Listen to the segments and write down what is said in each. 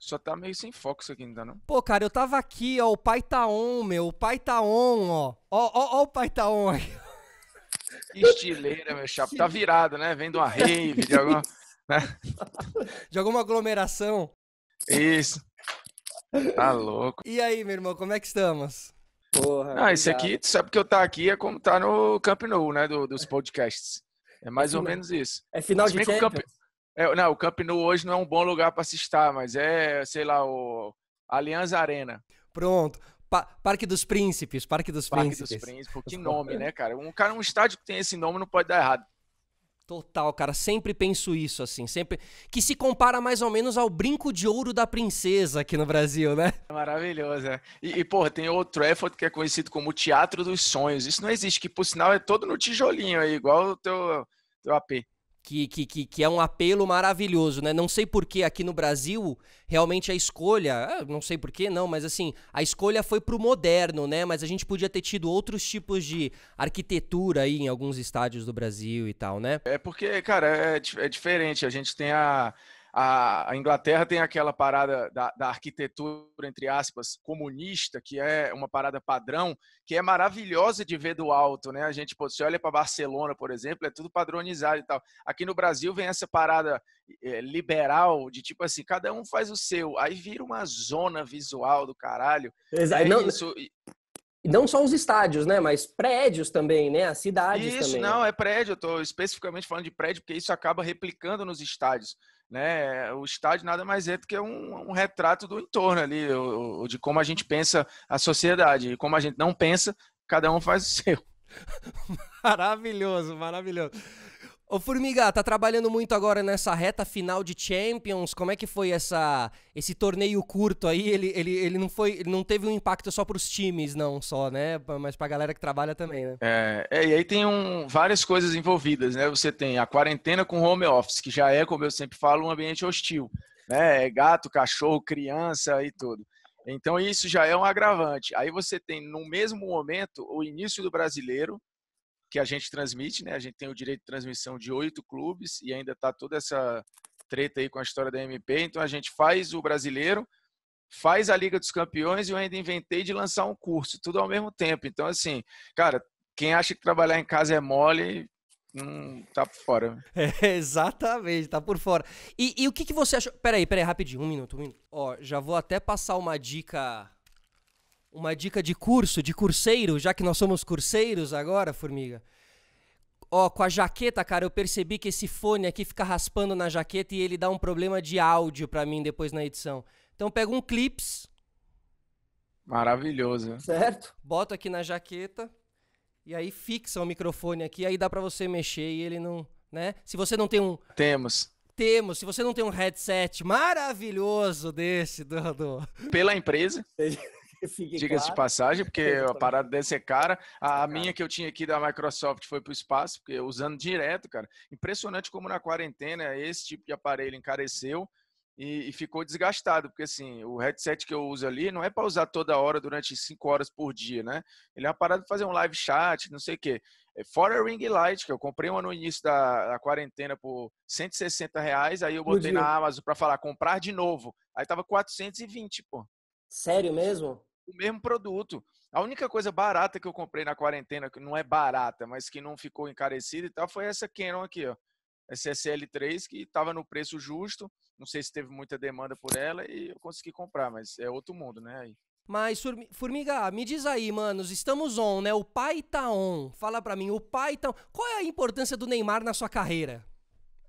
Só tá meio sem foco isso aqui, ainda não? Pô, cara, eu tava aqui, ó, o pai tá on, meu, o pai tá on, ó. Ó, ó, ó o pai tá on aí. Estileira, meu chapa. Tá virado, né? Vem de uma rave, de alguma... Né? De alguma aglomeração. Isso. Tá louco. E aí, meu irmão, como é que estamos? Porra. Ah, esse aqui, sabe porque eu tá aqui, é como tá no Camp Nou, né? Do, dos podcasts. É mais é ou menos isso. É final Mas de Champions? É, não, o Camp Nou hoje não é um bom lugar para se estar, mas é, sei lá, o Alianza Arena. Pronto. Pa Parque dos Príncipes, Parque dos Parque Príncipes. Parque dos Príncipes, que nome, né, cara? Um, cara? um estádio que tem esse nome não pode dar errado. Total, cara, sempre penso isso, assim, sempre. Que se compara mais ou menos ao brinco de ouro da princesa aqui no Brasil, né? Maravilhoso, é. E, e porra, tem o Trafford que é conhecido como Teatro dos Sonhos. Isso não existe, que por sinal é todo no tijolinho aí, igual o teu, teu AP. Que, que, que, que, é um apelo maravilhoso, né? Não sei por que aqui no Brasil realmente a escolha, ah, não sei por que não, mas assim, a escolha foi pro moderno, né? Mas a gente podia ter tido outros tipos de arquitetura aí em alguns estádios do Brasil e tal, né? É porque, cara, é, é, é diferente. A gente tem a a, Inglaterra tem aquela parada da, da, arquitetura, entre aspas, comunista, que é uma parada padrão, que é maravilhosa de ver do alto, né? A gente, pô, se olha para Barcelona, por exemplo, é tudo padronizado e tal. Aqui no Brasil vem essa parada é, liberal, de tipo assim, cada um faz o seu, aí vira uma zona visual do caralho. Exato. É não, isso. E não só os estádios, né? Mas prédios também, né? As cidades isso, também. Isso, não, é prédio. Eu estou especificamente falando de prédio, porque isso acaba replicando nos estádios. Né? O estádio nada mais é do que um, um retrato do entorno ali, o, o, de como a gente pensa a sociedade. E como a gente não pensa, cada um faz o seu. Maravilhoso, maravilhoso. Ô Formiga, tá trabalhando muito agora nessa reta final de Champions. Como é que foi essa esse torneio curto aí? Ele, ele, ele não foi, ele não teve um impacto só para os times, não só, né? Mas para a galera que trabalha também, né? É, é e aí tem um, várias coisas envolvidas, né? Você tem a quarentena com home office, que já é, como eu sempre falo, um ambiente hostil, né? É gato, cachorro, criança e tudo. Então isso já é um agravante. Aí você tem no mesmo momento o início do brasileiro, que a gente transmite, né? A gente tem o direito de transmissão de oito clubes e ainda está toda essa treta aí com a história da MP. Então a gente faz o brasileiro, faz a Liga dos Campeões e eu ainda inventei de lançar um curso, tudo ao mesmo tempo. Então, assim, cara, quem acha que trabalhar em casa é mole, Hum, tá por fora. É, exatamente, tá por fora. E, e, o que, que você achou? Peraí, peraí, rapidinho, um minuto, um minuto. Ó, já vou até passar uma dica uma dica de curso, de curseiro, já que nós somos curseiros agora, formiga. Ó, com a jaqueta, cara, eu percebi que esse fone aqui fica raspando na jaqueta e ele dá um problema de áudio para mim depois na edição. Então pega um clips. Maravilhoso. Certo? Bota aqui na jaqueta e aí fixa o microfone aqui, aí dá para você mexer e ele não, né? Se você não tem um Temos temos, se você não tem um headset maravilhoso desse, do, do... pela empresa, Diga-se de passagem, porque a parada dessa é cara. A, minha que eu tinha aqui da Microsoft foi para o espaço, porque eu usando direto, cara. Impressionante como na quarentena esse tipo de aparelho encareceu e, ficou desgastado, porque assim, o headset que eu uso ali não é para usar toda hora durante 5 horas por dia, né? Ele é uma parada para fazer um live chat, não sei o quê. É, fora a Ring Light, que eu comprei uma no início da, da quarentena por 160 reais, aí eu botei na Amazon para falar comprar de novo. Aí tava 420, pô. Sério mesmo? o mesmo produto. A única coisa barata que eu comprei na quarentena, que não é barata, mas que não ficou encarecida e tal, foi essa Canon aqui, ó. Essa SL3, que estava no preço justo. Não sei se teve muita demanda por ela e eu consegui comprar, mas é outro mundo, né? Aí. Mas, Formiga, me diz aí, manos, estamos on, né? O pai tá on. Fala pra mim, o pai tá on. Qual é a importância do Neymar na sua carreira?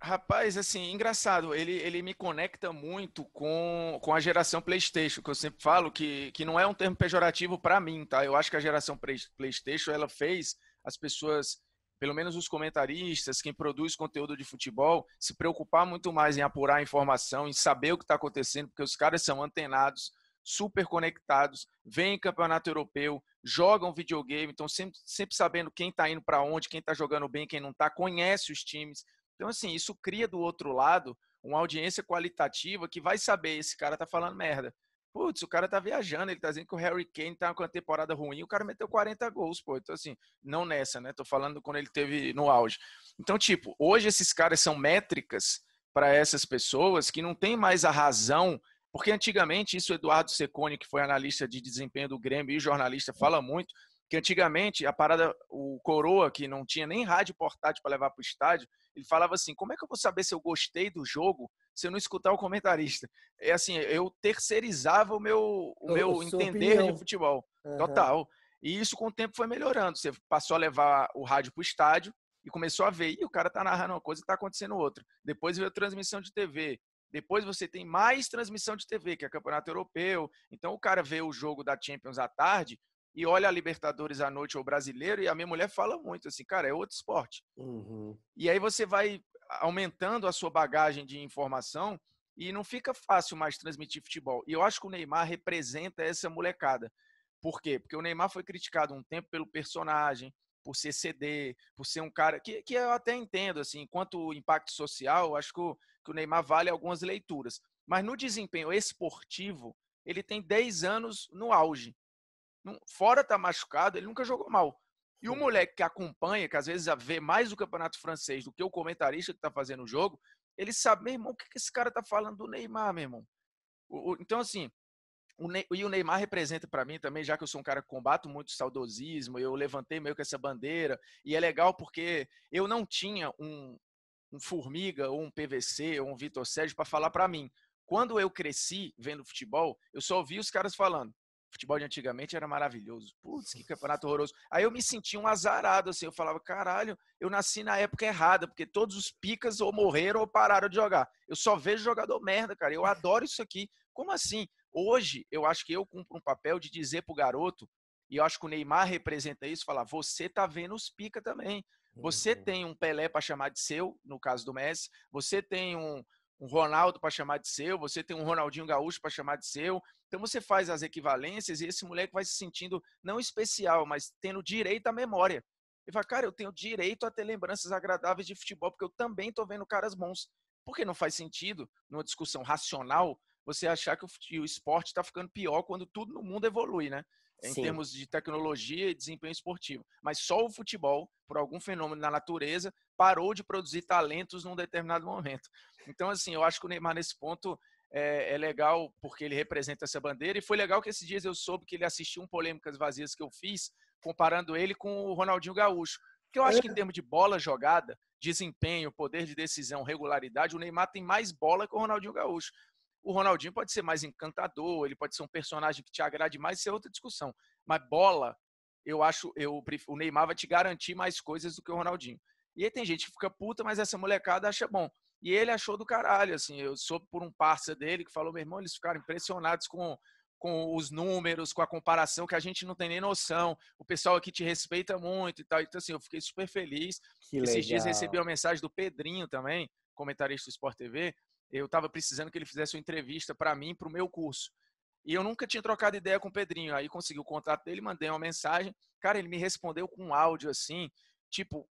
Rapaz, assim, engraçado, ele, ele me conecta muito com, com a geração PlayStation, que eu sempre falo que, que não é um termo pejorativo para mim, tá? Eu acho que a geração PlayStation ela fez as pessoas, pelo menos os comentaristas, quem produz conteúdo de futebol, se preocupar muito mais em apurar a informação, em saber o que está acontecendo, porque os caras são antenados, super conectados, vêm campeonato europeu, jogam videogame, então sempre, sempre sabendo quem está indo para onde, quem está jogando bem, quem não está, conhece os times então, assim, isso cria do outro lado uma audiência qualitativa que vai saber esse cara tá falando merda. Putz, o cara tá viajando, ele tá dizendo que o Harry Kane tá com a temporada ruim, o cara meteu 40 gols, pô. Então, assim, não nessa, né? Tô falando quando ele teve no auge. Então, tipo, hoje esses caras são métricas para essas pessoas que não tem mais a razão, porque antigamente, isso o Eduardo Secone, que foi analista de desempenho do Grêmio e jornalista, fala muito, que antigamente a parada, o Coroa, que não tinha nem rádio portátil para levar para o estádio, ele falava assim: como é que eu vou saber se eu gostei do jogo se eu não escutar o comentarista? É assim, eu terceirizava o meu, o meu entender opinião. de futebol. Uhum. Total. E isso com o tempo foi melhorando. Você passou a levar o rádio para o estádio e começou a ver. E o cara tá narrando uma coisa e tá acontecendo outra. Depois veio a transmissão de TV. Depois você tem mais transmissão de TV, que é campeonato europeu. Então o cara vê o jogo da Champions à tarde, e olha a Libertadores à noite ou brasileiro, e a minha mulher fala muito assim, cara, é outro esporte. Uhum. E aí você vai aumentando a sua bagagem de informação e não fica fácil mais transmitir futebol. E eu acho que o Neymar representa essa molecada. Por quê? Porque o Neymar foi criticado um tempo pelo personagem, por ser CD, por ser um cara que, que eu até entendo, assim, o impacto social, eu acho que o, que o Neymar vale algumas leituras. Mas no desempenho esportivo, ele tem 10 anos no auge fora tá machucado, ele nunca jogou mal. E o moleque que acompanha, que às vezes vê mais o campeonato francês do que o comentarista que está fazendo o jogo, ele sabe, meu irmão, o que, esse cara está falando do Neymar, meu irmão? O, o, então, assim, o e o Neymar representa para mim também, já que eu sou um cara que combato muito saudosismo, eu levantei meio que essa bandeira, e é legal porque eu não tinha um, um Formiga, ou um PVC, ou um Vitor Sérgio para falar para mim. Quando eu cresci vendo futebol, eu só ouvi os caras falando: futebol de antigamente era maravilhoso. Putz, que campeonato horroroso. Aí eu me sentia um azarado, assim, eu falava, caralho, eu nasci na época errada, porque todos os picas ou morreram ou pararam de jogar. Eu só vejo jogador merda, cara. Eu adoro isso aqui. Como assim? Hoje, eu acho que eu cumpro um papel de dizer pro garoto, e eu acho que o Neymar representa isso, falar, você tá vendo os pica também. Você uhum. tem um Pelé para chamar de seu, no caso do Messi, você tem um, um Ronaldo para chamar de seu, você tem um Ronaldinho Gaúcho para chamar de seu. Então você faz as equivalências e esse moleque vai se sentindo não especial, mas tendo direito à memória. Ele fala, cara, eu tenho direito a ter lembranças agradáveis de futebol, porque eu também estou vendo caras bons. Porque não faz sentido, numa discussão racional, você achar que o esporte está ficando pior quando tudo no mundo evolui, né? em Sim. termos de tecnologia e desempenho esportivo. Mas só o futebol, por algum fenômeno na natureza, parou de produzir talentos num determinado momento. Então, assim, eu acho que o Neymar, nesse ponto, é, é legal porque ele representa essa bandeira. E foi legal que esses dias eu soube que ele assistiu um Polêmicas Vazias que eu fiz, comparando ele com o Ronaldinho Gaúcho. Porque eu acho que em é. termos de bola jogada, desempenho, poder de decisão, regularidade, o Neymar tem mais bola que o Ronaldinho Gaúcho. O Ronaldinho pode ser mais encantador, ele pode ser um personagem que te agrade mais, isso é outra discussão. Mas bola, eu acho, eu o Neymar vai te garantir mais coisas do que o Ronaldinho. E aí tem gente que fica puta, mas essa molecada acha bom. E ele achou do caralho, assim, eu soube por um parceiro dele que falou, meu irmão, eles ficaram impressionados com, com os números, com a comparação, que a gente não tem nem noção. O pessoal aqui te respeita muito e tal. Então, assim, eu fiquei super feliz. Que Esses legal. dias recebi uma mensagem do Pedrinho também, comentarista do Sport TV, eu estava precisando que ele fizesse uma entrevista para mim, para o meu curso. E eu nunca tinha trocado ideia com o Pedrinho. Aí consegui o contato dele, mandei uma mensagem. Cara, ele me respondeu com um áudio assim, tipo,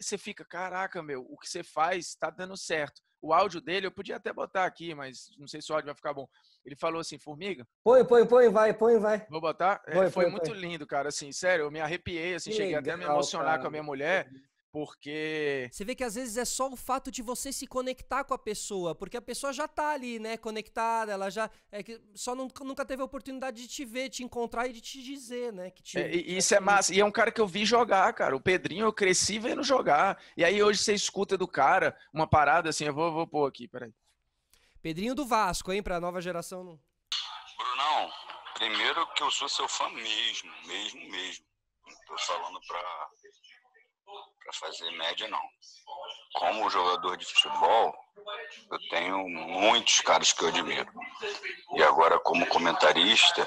você fica, caraca, meu, o que você faz está dando certo. O áudio dele, eu podia até botar aqui, mas não sei se o áudio vai ficar bom. Ele falou assim, formiga. Põe, põe, põe, vai, põe, vai. Vou botar? É, põe, é, foi põe, muito põe. lindo, cara. Assim, sério, eu me arrepiei, assim, que cheguei legal, até a me emocionar cara. com a minha mulher, porque. Você vê que às vezes é só o fato de você se conectar com a pessoa, porque a pessoa já tá ali, né? Conectada, ela já. É que só nunca, nunca teve a oportunidade de te ver, te encontrar e de te dizer, né? Que te, é, isso é massa. E é um cara que eu vi jogar, cara. O Pedrinho, eu cresci vendo jogar. E aí hoje você escuta do cara uma parada assim, eu vou, vou pôr aqui, peraí. Pedrinho do Vasco, hein? Pra nova geração. Brunão, primeiro que eu sou seu fã mesmo, mesmo, mesmo. tô falando pra fazer média, não. Como jogador de futebol, eu tenho muitos caras que eu admiro. E agora, como comentarista,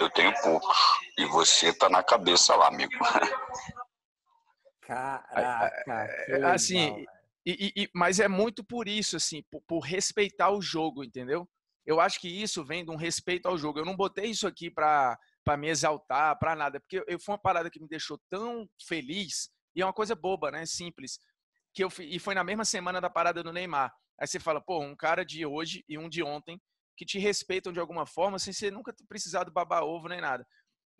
eu tenho poucos. E você tá na cabeça lá, amigo. Caraca. É, é, é, assim, e, e, mas é muito por isso, assim, por, por respeitar o jogo, entendeu? Eu acho que isso vem de um respeito ao jogo. Eu não botei isso aqui para para me exaltar, para nada, porque eu, foi uma parada que me deixou tão feliz e é uma coisa boba, né? Simples. Que eu, e foi na mesma semana da parada do Neymar. Aí você fala, pô, um cara de hoje e um de ontem que te respeitam de alguma forma sem você nunca ter precisado babar ovo nem nada.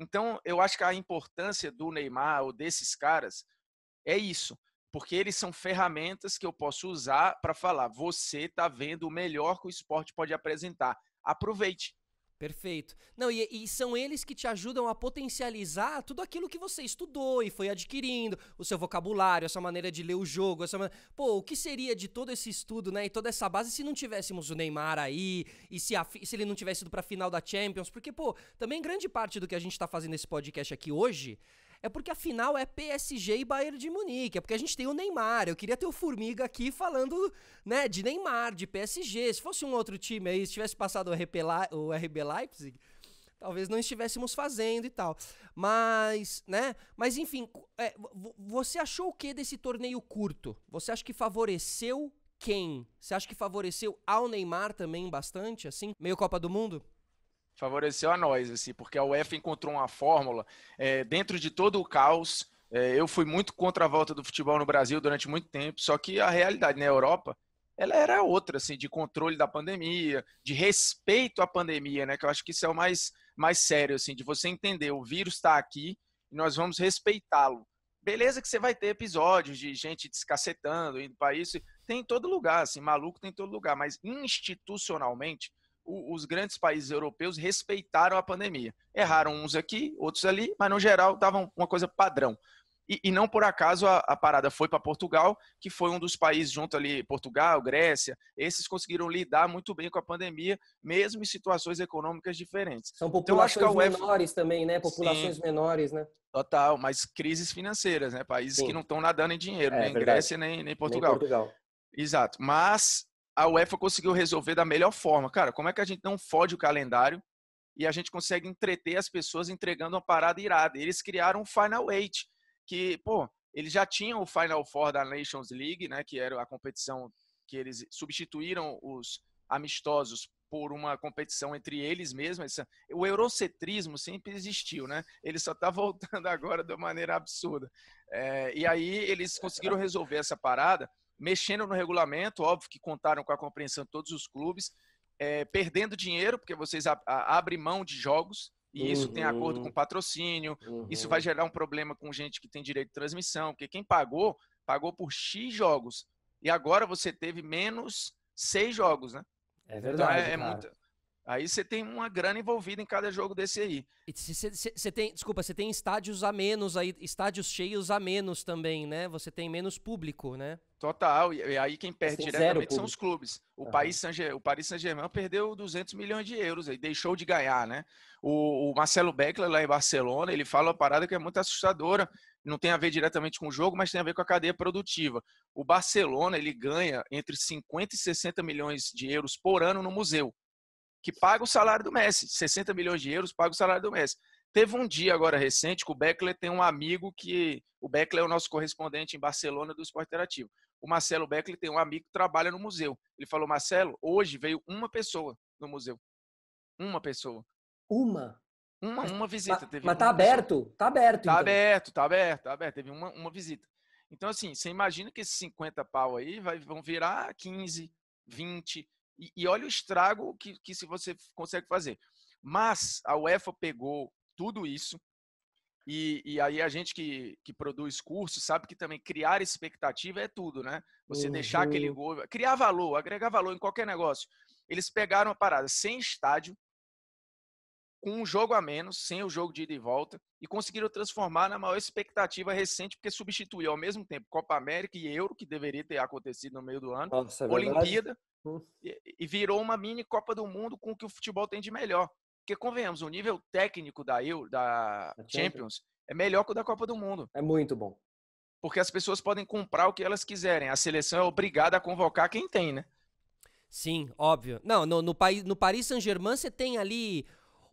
Então, eu acho que a importância do Neymar ou desses caras é isso, porque eles são ferramentas que eu posso usar para falar: você está vendo o melhor que o esporte pode apresentar. Aproveite. Perfeito. Não, e, e, são eles que te ajudam a potencializar tudo aquilo que você estudou e foi adquirindo, o seu vocabulário, essa maneira de ler o jogo, essa Pô, o que seria de todo esse estudo, né, e toda essa base se não tivéssemos o Neymar aí, e se, a, se ele não tivesse ido pra final da Champions? Porque, pô, também grande parte do que a gente tá fazendo nesse podcast aqui hoje é porque a final é PSG e Bayern de Munique. É porque a gente tem o Neymar. Eu queria ter o Formiga aqui falando, né, de Neymar, de PSG. Se fosse um outro time aí, se tivesse passado o RB, o RB Leipzig, talvez não estivéssemos fazendo e tal. Mas, né? Mas enfim, é, você achou o que desse torneio curto? Você acha que favoreceu quem? Você acha que favoreceu ao Neymar também bastante, assim? Meio Copa do Mundo? favoreceu a nós, assim, porque a UEFA encontrou uma fórmula é, dentro de todo o caos. É, eu fui muito contra a volta do futebol no Brasil durante muito tempo, só que a realidade na Europa ela era outra, assim, de controle da pandemia, de respeito à pandemia, né? Que eu acho que isso é o mais, mais sério, assim, de você entender o vírus está aqui e nós vamos respeitá-lo. Beleza que você vai ter episódios de gente descacetando, indo para isso, tem em todo lugar, assim, maluco tem em todo lugar, mas institucionalmente os grandes países europeus respeitaram a pandemia. Erraram uns aqui, outros ali, mas no geral davam uma coisa padrão. E, e não por acaso a, a parada foi para Portugal, que foi um dos países junto ali, Portugal, Grécia, esses conseguiram lidar muito bem com a pandemia, mesmo em situações econômicas diferentes. São então, populações então, menores também, né? Populações Sim. menores, né? Total, mas crises financeiras, né? Países Sim. que não estão nadando em dinheiro, é, nem verdade. Grécia, nem, nem Portugal. Nem Portugal. Exato. Mas a UEFA conseguiu resolver da melhor forma. Cara, como é que a gente não fode o calendário e a gente consegue entreter as pessoas entregando uma parada irada? Eles criaram o Final Eight, que, pô, eles já tinham o Final Four da Nations League, né, que era a competição que eles substituíram os amistosos por uma competição entre eles mesmos. O eurocentrismo sempre existiu, né? Ele só está voltando agora de uma maneira absurda. É, e aí eles é, conseguiram é. resolver essa parada mexendo no regulamento, óbvio que contaram com a compreensão de todos os clubes, é, perdendo dinheiro, porque vocês a, a, abrem mão de jogos, e isso tem acordo com uhum. patrocínio, uhum. isso vai uhum. gerar um problema com gente que tem direito de transmissão, porque quem pagou, pagou por X jogos, e agora você teve menos seis jogos, né? É verdade. Então é, é muito, Aí você tem uma grana envolvida em cada jogo desse aí. Você tem, desculpa, você tem estádios a menos aí, estádios cheios a menos também, né? Você tem menos público, né? Total, e, aí quem perde diretamente são os clubes. O, uhum. Paris Saint Saint-Germain perdeu 200 milhões de euros e deixou de ganhar, né? O, o Marcelo Beckler lá em Barcelona, ele fala uma parada que é muito assustadora, não tem a ver diretamente com o jogo, mas tem a ver com a cadeia produtiva. O Barcelona, ele ganha entre 50 e 60 milhões de euros por ano no museu que paga o salário do Messi. 60 milhões de euros paga o salário do Messi. Teve um dia agora recente que o Beckler tem um amigo que. O Beckler é o nosso correspondente em Barcelona do Esporte Interativo. O Marcelo Beckler tem um amigo que trabalha no museu. Ele falou: Marcelo, hoje veio uma pessoa no museu. Uma pessoa. Uma? Uma, uma visita. Mas, mas tá aberto? Tá aberto. Tá então. aberto, tá aberto, tá aberto. Teve uma, uma visita. Então, assim, você imagina que esses 50 pau aí vai, vão virar 15, 20, e, e olha o estrago que, que se você consegue fazer. Mas a UEFA pegou tudo isso, e, e, aí a gente que, que produz curso sabe que também criar expectativa é tudo, né? Você uhum. deixar aquele gol, criar valor, agregar valor em qualquer negócio. Eles pegaram a parada sem estádio, com um jogo a menos, sem o jogo de ida e volta, e conseguiram transformar na maior expectativa recente, porque substituiu ao mesmo tempo Copa América e Euro, que deveria ter acontecido no meio do ano, Nossa, é Olimpíada, verdade? E, e virou uma mini Copa do Mundo com o que o futebol tem de melhor. Porque, convenhamos, o nível técnico da, EU, da Champions, Champions é melhor que o da Copa do Mundo. É muito bom. Porque as pessoas podem comprar o que elas quiserem. A seleção é obrigada a convocar quem tem, né? Sim, óbvio. Não, no, no, no Paris Saint-Germain você tem ali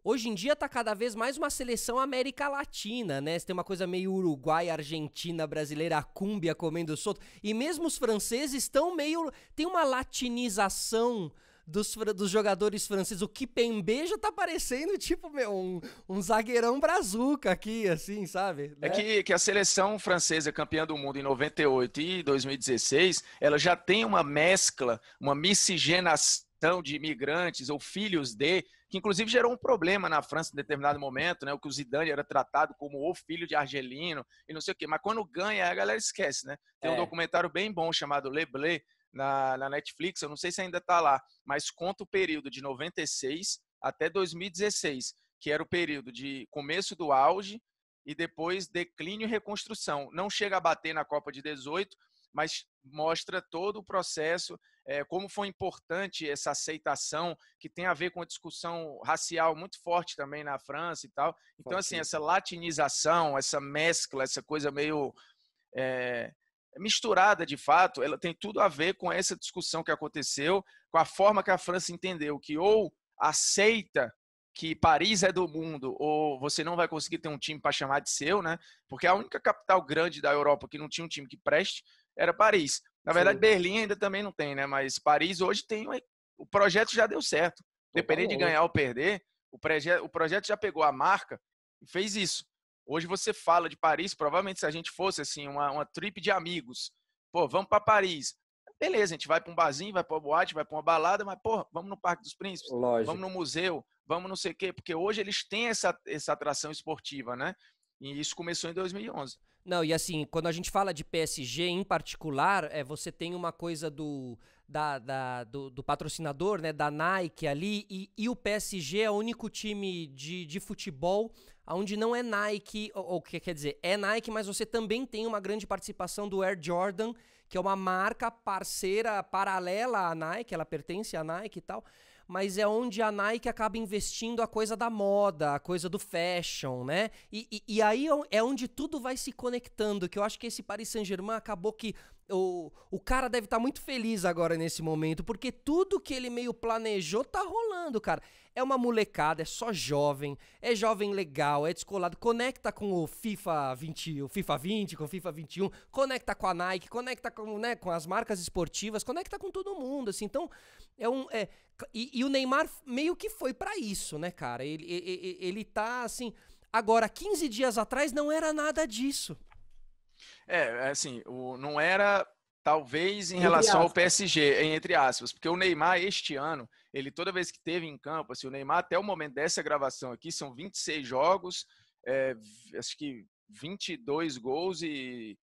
Hoje em dia tá cada vez mais uma seleção América Latina, né? Você tem uma coisa meio Uruguai, Argentina, brasileira, a cúmbia comendo solto. E mesmo os franceses estão meio. tem uma latinização. Dos, dos jogadores franceses, o Kipembe já tá parecendo, tipo, meu, um, um zagueirão brazuca aqui, assim, sabe? Né? É que, que a seleção francesa é campeã do mundo em 98 e 2016, ela já tem uma mescla, uma miscigenação de imigrantes ou filhos de que inclusive gerou um problema na França em determinado momento, né? O que o Zidane era tratado como o filho de argelino e não sei o quê. Mas quando ganha, a galera esquece, né? Tem um é. documentário bem bom chamado Le Bleu na, na Netflix, eu não sei se ainda está lá, mas conta o período de 96 até 2016, que era o período de começo do auge e depois declínio e reconstrução. Não chega a bater na Copa de 18, mas mostra todo o processo, é, como foi importante essa aceitação, que tem a ver com a discussão racial muito forte também na França e tal. Então, assim, essa latinização, essa mescla, essa coisa meio. É, misturada de fato, ela tem tudo a ver com essa discussão que aconteceu, com a forma que a França entendeu que ou aceita que Paris é do mundo, ou você não vai conseguir ter um time para chamar de seu, né? Porque a única capital grande da Europa que não tinha um time que preste era Paris. Na verdade, Sim. Berlim ainda também não tem, né? Mas Paris hoje tem. O projeto já deu certo. Dependendo de ganhar ou perder, o, proje o projeto já pegou a marca e fez isso. Hoje você fala de Paris, provavelmente se a gente fosse assim, uma, uma trip de amigos. Pô, vamos para Paris. Beleza, a gente vai para um barzinho, vai para uma boate, vai para uma balada, mas, pô, vamos no Parque dos Príncipes, Lógico. vamos no museu, vamos não sei o quê, porque hoje eles têm essa, essa atração esportiva, né? E isso começou em 2011. Não, e assim, quando a gente fala de PSG em particular, é você tem uma coisa do, da, da do, do, patrocinador, né, da Nike ali, e, e o PSG é o único time de, de futebol onde não é Nike, ou o que quer dizer, é Nike, mas você também tem uma grande participação do Air Jordan, que é uma marca parceira paralela à Nike, ela pertence à Nike e tal mas é onde a Nike acaba investindo a coisa da moda, a coisa do fashion, né? E, e, e aí é, é onde tudo vai se conectando, que eu acho que esse Paris Saint-Germain acabou que o, o cara deve estar tá muito feliz agora nesse momento, porque tudo que ele meio planejou tá rolando, cara. É uma molecada, é só jovem, é jovem legal, é descolado, conecta com o FIFA 20, o FIFA 20, com o FIFA 21, conecta com a Nike, conecta com, né, com as marcas esportivas, conecta com todo mundo, assim. Então, é um é, e, e o Neymar meio que foi para isso, né, cara? Ele, ele, ele tá assim, agora 15 dias atrás não era nada disso. É, é, assim, o, não era talvez em entre relação aspas. ao PSG, entre aspas, porque o Neymar este ano, ele toda vez que teve em campo, assim, o Neymar até o momento dessa gravação aqui são 26 jogos, é, acho que 22 gols e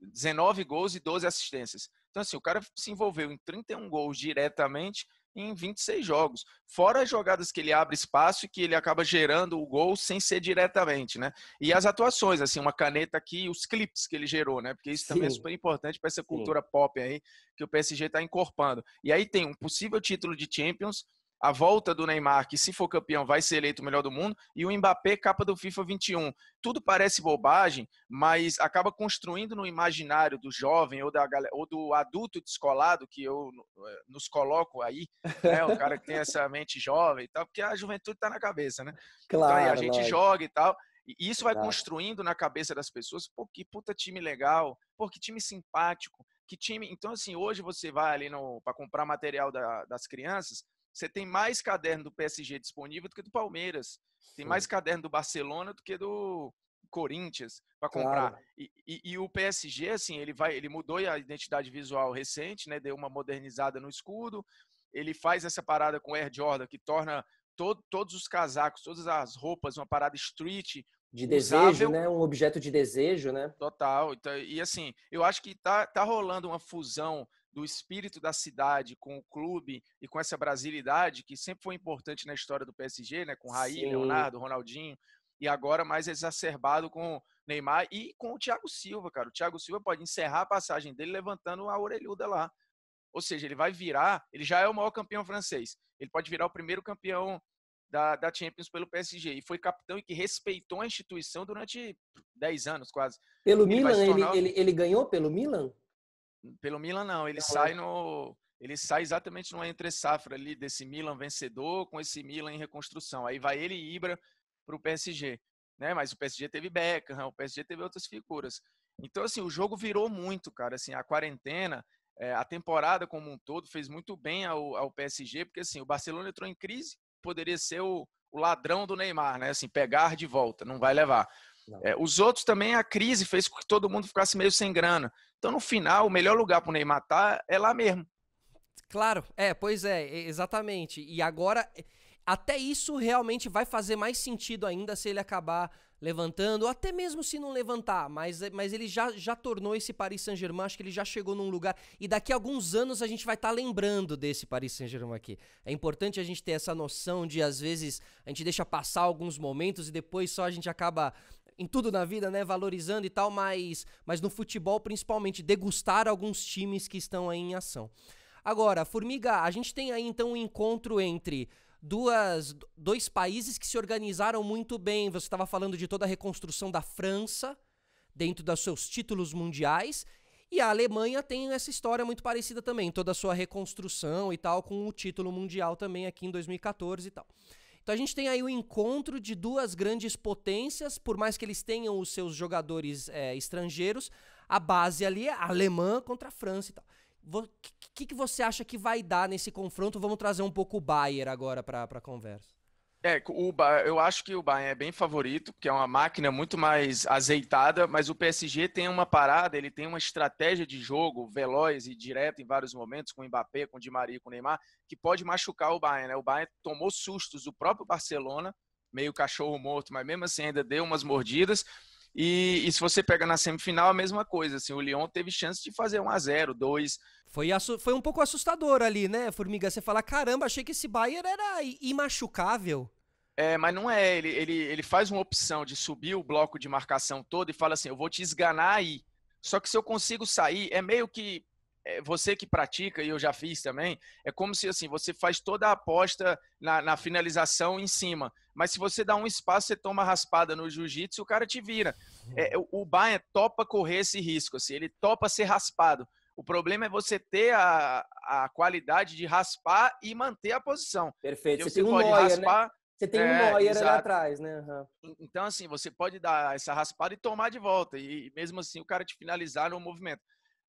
19 gols e 12 assistências. Então assim, o cara se envolveu em 31 gols diretamente em 26 jogos. Fora as jogadas que ele abre espaço e que ele acaba gerando o gol sem ser diretamente, né? E as atuações, assim, uma caneta aqui os clipes que ele gerou, né? Porque isso Sim. também é super importante para essa cultura Sim. pop aí que o PSG está encorpando. E aí tem um possível título de Champions a volta do Neymar, que se for campeão vai ser eleito o melhor do mundo, e o Mbappé capa do FIFA 21. Tudo parece bobagem, mas acaba construindo no imaginário do jovem ou, da, ou do adulto descolado, que eu eh, nos coloco aí, né? o cara que tem essa mente jovem e tal, porque a juventude está na cabeça, né? Então, claro, então, a gente joga e tal. E isso vai claro. construindo na cabeça das pessoas, pô, que puta time legal, pô, que time simpático, que time. Então, assim, hoje você vai ali para comprar material da, das crianças, você tem mais caderno do PSG disponível do que do Palmeiras. Tem mais caderno do Barcelona do que do Corinthians para comprar. Claro. E, e, e, o PSG, assim, ele vai, ele mudou a identidade visual recente, né? Deu uma modernizada no escudo. Ele faz essa parada com Air Jordan, que torna todos os casacos, todas as roupas, uma parada street, de desejo, usável. né? Um objeto de desejo, né? Total. Então, e assim, eu acho que tá, tá rolando uma fusão do espírito da cidade com o clube e com essa brasilidade que sempre foi importante na história do PSG, né? Com Raí, Sim. Leonardo, Ronaldinho e agora mais exacerbado com Neymar e com o Thiago Silva, cara. O Thiago Silva pode encerrar a passagem dele levantando a orelhuda lá. Ou seja, ele vai virar, ele já é o maior campeão francês. Ele pode virar o primeiro campeão da, da Champions pelo PSG. E foi capitão e que respeitou a instituição durante 10 anos, quase. Pelo ele Milan, tornar... ele, ele, ele ganhou pelo Milan? Pelo Milan, não. Ele não, sai é. no. Ele sai exatamente numa entre-safra ali desse Milan vencedor com esse Milan em reconstrução. Aí vai ele e Ibra para o PSG. Né? Mas o PSG teve Beckham, o PSG teve outras figuras. Então, assim, o jogo virou muito, cara. Assim, a quarentena, é, a temporada como um todo fez muito bem ao, ao, PSG, porque assim, o Barcelona entrou em crise, poderia ser o, o ladrão do Neymar, né? Assim, pegar de volta, não vai levar. É, os outros também, a crise fez com que todo mundo ficasse meio sem grana. Então, no final, o melhor lugar para o Neymar estar tá é lá mesmo. Claro, é, pois é, exatamente. E agora, até isso realmente vai fazer mais sentido ainda se ele acabar levantando, ou até mesmo se não levantar, mas, mas ele já, já tornou esse Paris Saint-Germain, acho que ele já chegou num lugar, e daqui a alguns anos a gente vai estar tá lembrando desse Paris Saint-Germain aqui. É importante a gente ter essa noção de, às vezes, a gente deixa passar alguns momentos e depois só a gente acaba em tudo na vida, né? Valorizando e tal, mas, mas no futebol, principalmente, degustar alguns times que estão aí em ação. Agora, Formiga, a gente tem aí então um encontro entre duas, dois países que se organizaram muito bem. Você estava falando de toda a reconstrução da França dentro dos seus títulos mundiais. E a Alemanha tem essa história muito parecida também, toda a sua reconstrução e tal, com o título mundial também aqui em 2014 e tal. Então a gente tem aí o encontro de duas grandes potências, por mais que eles tenham os seus jogadores é, estrangeiros, a base ali é alemã contra a França e tal. O que, que, você acha que vai dar nesse confronto? Vamos trazer um pouco o Bayer agora para a conversa. É, o eu acho que o Bayern é bem favorito, porque é uma máquina muito mais azeitada, mas o PSG tem uma parada, ele tem uma estratégia de jogo veloz e direta em vários momentos, com o Mbappé, com o Di Maria, com o Neymar, que pode machucar o Bayern. Né? O Bayern tomou sustos o próprio Barcelona, meio cachorro morto, mas mesmo assim ainda deu umas mordidas. E, e, se você pega na semifinal, a mesma coisa. Assim, o Lyon teve chance de fazer 1 a 0 2 foi, foi um pouco assustador ali, né, Formiga? Você fala, caramba, achei que esse Bayern era imachucável. É, mas não é. Ele, ele, ele faz uma opção de subir o bloco de marcação todo e fala assim: eu vou te esganar aí. Só que se eu consigo sair, é meio que. É, você que pratica, e eu já fiz também, é como se assim, você faz toda a aposta na, na finalização em cima. Mas se você dá um espaço, você toma raspada no jiu-jitsu o cara te vira. É, uhum. o, Bahia Bayern topa correr esse risco, assim, ele topa ser raspado. O problema é você ter a, a qualidade de raspar e manter a posição. Perfeito. Porque você, você um pode lawyer, né? raspar. Né? tem é, um lawyer ali atrás, né? Uhum. Então, assim, você pode dar essa raspada e tomar de volta. E, mesmo assim, o cara te finalizar no movimento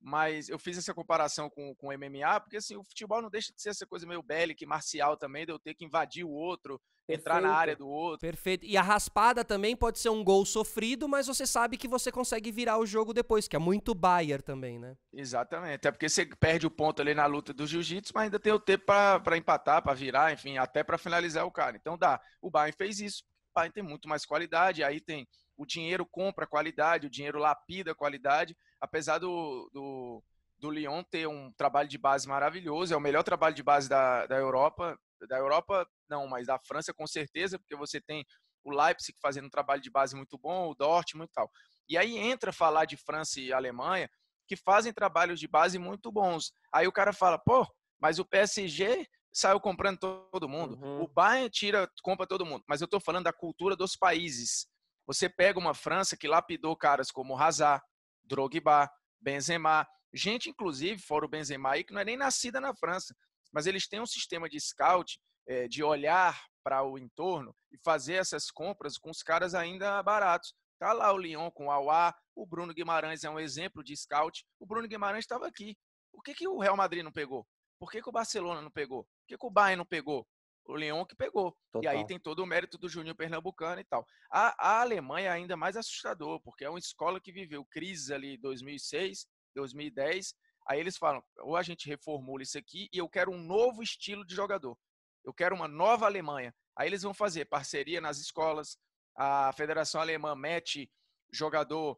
mas eu fiz essa comparação com, com o MMA, porque assim, o futebol não deixa de ser essa coisa meio bélica e marcial também, de eu ter que invadir o outro, Perfeito. entrar na área do outro. Perfeito. E a raspada também pode ser um gol sofrido, mas você sabe que você consegue virar o jogo depois, que é muito Bayer também, né? Exatamente. Até porque você perde o ponto ali na luta do jiu-jitsu, mas ainda tem o tempo para empatar, para virar, enfim, até para finalizar o cara. Então dá. O Bayern fez isso. O Bayern tem muito mais qualidade, aí tem o dinheiro compra qualidade, o dinheiro lapida qualidade, apesar do, do, do Lyon ter um trabalho de base maravilhoso, é o melhor trabalho de base da, da Europa, da Europa não, mas da França com certeza, porque você tem o Leipzig fazendo um trabalho de base muito bom, o Dortmund e tal. E aí entra falar de França e Alemanha, que fazem trabalhos de base muito bons. Aí o cara fala, pô, mas o PSG saiu comprando todo mundo, uhum. o Bayern tira, compra todo mundo. Mas eu estou falando da cultura dos países. Você pega uma França que lapidou caras como Hazard, Drogba, Benzema, gente inclusive, fora o Benzema aí, que não é nem nascida na França, mas eles têm um sistema de scout, eh, de olhar para o entorno e fazer essas compras com os caras ainda baratos. Tá lá o Lyon com o Auá, o Bruno Guimarães é um exemplo de scout. O Bruno Guimarães estava aqui. Por que, que o Real Madrid não pegou? Por que, que o Barcelona não pegou? Por que, que o Bayern não pegou? o Leão que pegou. Total. E aí tem todo o mérito do Juninho Pernambucano e tal. A, a Alemanha é ainda mais assustador, porque é uma escola que viveu crise ali 2006, 2010. Aí eles falam, ou a gente reformula isso aqui e eu quero um novo estilo de jogador. Eu quero uma nova Alemanha. Aí eles vão fazer parceria nas escolas. A Federação Alemã mete jogador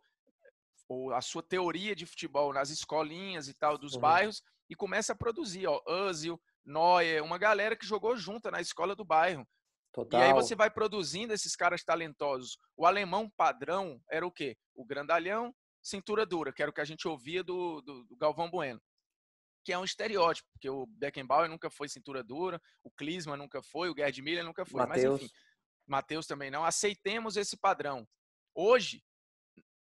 ou a sua teoria de futebol nas escolinhas e tal dos uhum. bairros e começa a produzir, ó, Özil, Noia, é uma galera que jogou junto na escola do bairro. Total. E aí você vai produzindo esses caras talentosos. O alemão padrão era o quê? O grandalhão, cintura dura, que era o que a gente ouvia do, do, do Galvão Bueno. Que é um estereótipo, porque o Beckenbauer nunca foi cintura dura, o Klinsmann nunca foi, o Gerd Miller nunca foi. Mateus. Mas enfim, Matheus também não. Aceitemos esse padrão. Hoje,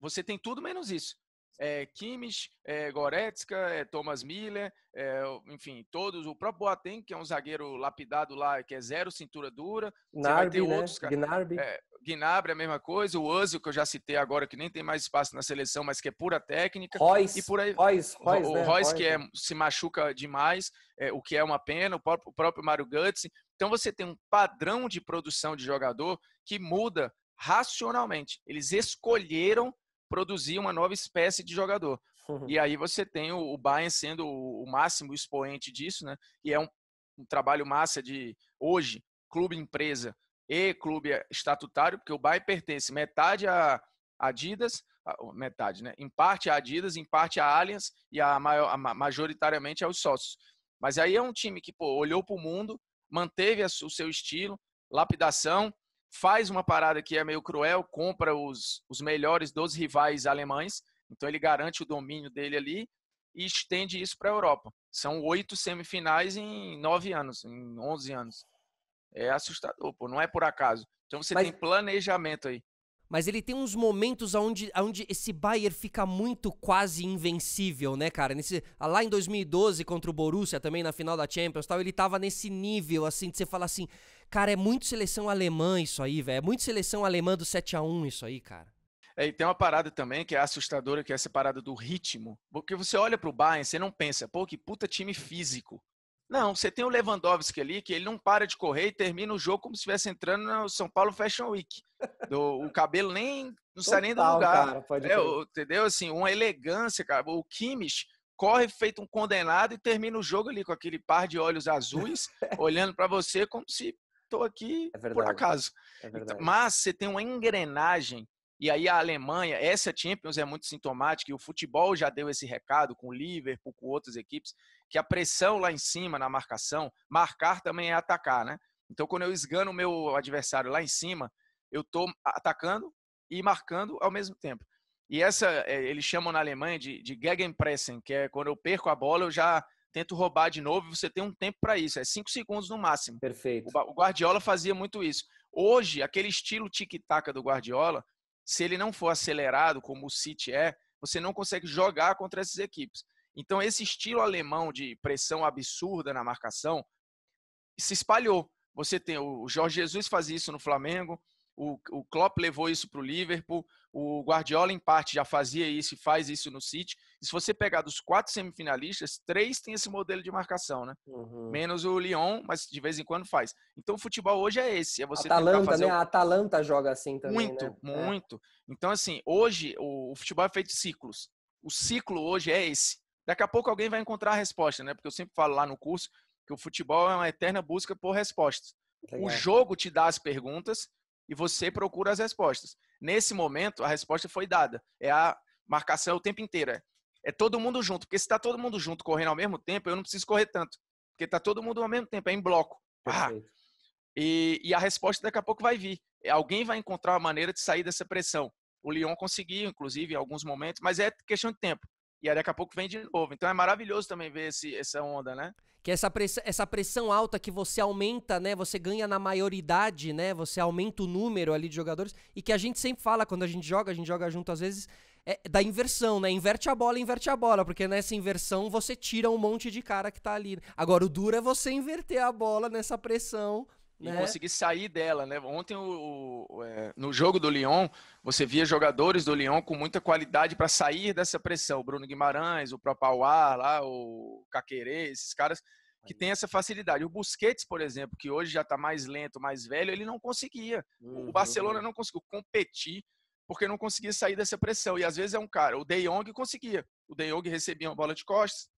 você tem tudo menos isso é, Kimmich, é, Goretzka, é, Thomas Miller, é, enfim, todos. O próprio Boateng, que é um zagueiro lapidado lá, que é zero cintura dura. Gnabry, né? outros, cara, Gnabry. É, Gnabry a mesma coisa. O Özil, que eu já citei agora, que nem tem mais espaço na seleção, mas que é pura técnica. Royce, e por aí, Royce, Royce, o, né? Royce, que é, se machuca demais, é, o que é uma pena. O próprio, o próprio Mário Götze. Então você tem um padrão de produção de jogador que muda racionalmente. Eles escolheram produzir uma nova espécie de jogador. Uhum. E aí você tem o, o Bayern sendo o, o, máximo expoente disso, né? E é um, um trabalho massa de hoje, clube-empresa e clube estatutário, porque o Bayern pertence metade a Adidas, metade, né? Em parte a Adidas, em parte a Allianz e a, maior, a majoritariamente aos sócios. Mas aí é um time que pô, olhou para o mundo, manteve o seu estilo, lapidação, faz uma parada que é meio cruel, compra os, os melhores dos rivais alemães, então ele garante o domínio dele ali e estende isso para a Europa. São oito semifinais em nove anos, em onze anos. É assustador, pô, não é por acaso. Então você Mas... tem planejamento aí mas ele tem uns momentos onde, onde esse Bayern fica muito quase invencível, né, cara? Nesse, ah, lá em 2012 contra o Borussia também, na final da Champions tal, ele tava nesse nível, assim, de você falar assim, Cara, é muito seleção alemã isso aí, velho. É muito seleção alemã do 7 a 1 isso aí, cara. É, e tem uma parada também que é assustadora, que é essa parada do ritmo. Porque você olha pro Bayern, você não pensa, pô, que puta time físico. Não, você tem o Lewandowski ali, que ele não para de correr e termina o jogo como se estivesse entrando no São Paulo Fashion Week. Do, o cabelo nem não Total, sai nem do lugar. Cara, é, o, entendeu? Assim, uma elegância, cara. O Kimmich corre feito um condenado e termina o jogo ali com aquele par de olhos azuis, olhando para você como se estou aqui é por acaso. É então, mas você tem uma engrenagem, e aí a Alemanha, essa Champions é muito sintomática, e o futebol já deu esse recado com o Liverpool, com outras equipes, que a pressão lá em cima na marcação, marcar também é atacar, né? Então, quando eu esgano o meu adversário lá em cima, eu estou atacando e marcando ao mesmo tempo. E essa, eh, eles chamam na Alemanha de, de Gegenpressing, que é quando eu perco a bola, eu já tento roubar de novo, e você tem um tempo para isso, é cinco segundos no máximo. Perfeito. O Guardiola fazia muito isso. Hoje, aquele estilo tic-tac do Guardiola, se ele não for acelerado, como o City é, você não consegue jogar contra essas equipes. Então, esse estilo alemão de pressão absurda na marcação se espalhou. Você tem o Jorge Jesus fazia isso no Flamengo, o, o Klopp levou isso para o Liverpool, o Guardiola, em parte, já fazia isso e faz isso no City se você pegar dos quatro semifinalistas, três tem esse modelo de marcação, né? Uhum. Menos o Lyon, mas de vez em quando faz. Então o futebol hoje é esse. É você Atalanta, fazer né? O... A Atalanta joga assim também. Muito, né? É. muito. É. Então, assim, hoje o, futebol é feito de ciclos. O ciclo hoje é esse. Daqui a pouco alguém vai encontrar a resposta, né? Porque eu sempre falo lá no curso que o futebol é uma eterna busca por respostas. O jogo te dá as perguntas e você procura as respostas. Nesse momento, a resposta foi dada. É a marcação o tempo inteiro. É é todo mundo junto. Porque se está todo mundo junto correndo ao mesmo tempo, eu não preciso correr tanto. Porque está todo mundo ao mesmo tempo, é em bloco. Ah, e, e, a resposta daqui a pouco vai vir. É, alguém vai encontrar uma maneira de sair dessa pressão. O Lyon conseguiu, inclusive, em alguns momentos, mas é questão de tempo. E aí daqui a pouco vem de novo. Então é maravilhoso também ver esse, essa onda, né? Que essa pressão, essa pressão alta que você aumenta, né? Você ganha na maioridade, né? Você aumenta o número ali de jogadores. E que a gente sempre fala quando a gente joga, a gente joga junto às vezes é da inversão, né? Inverte a bola, inverte a bola, porque nessa inversão você tira um monte de cara que tá ali. Agora, o duro é você inverter a bola nessa pressão. E né? conseguir sair dela, né? Ontem, o, o é, no jogo do Lyon, você via jogadores do Lyon com muita qualidade para sair dessa pressão. O Bruno Guimarães, o Propauá, lá, o Caquerê, esses caras que tem essa facilidade. O Busquets, por exemplo, que hoje já está mais lento, mais velho, ele não conseguia. Uhum. O Barcelona não conseguiu competir porque não conseguia sair dessa pressão. E às vezes é um cara, o De Jong conseguia. O De Jong recebia uma bola de costas,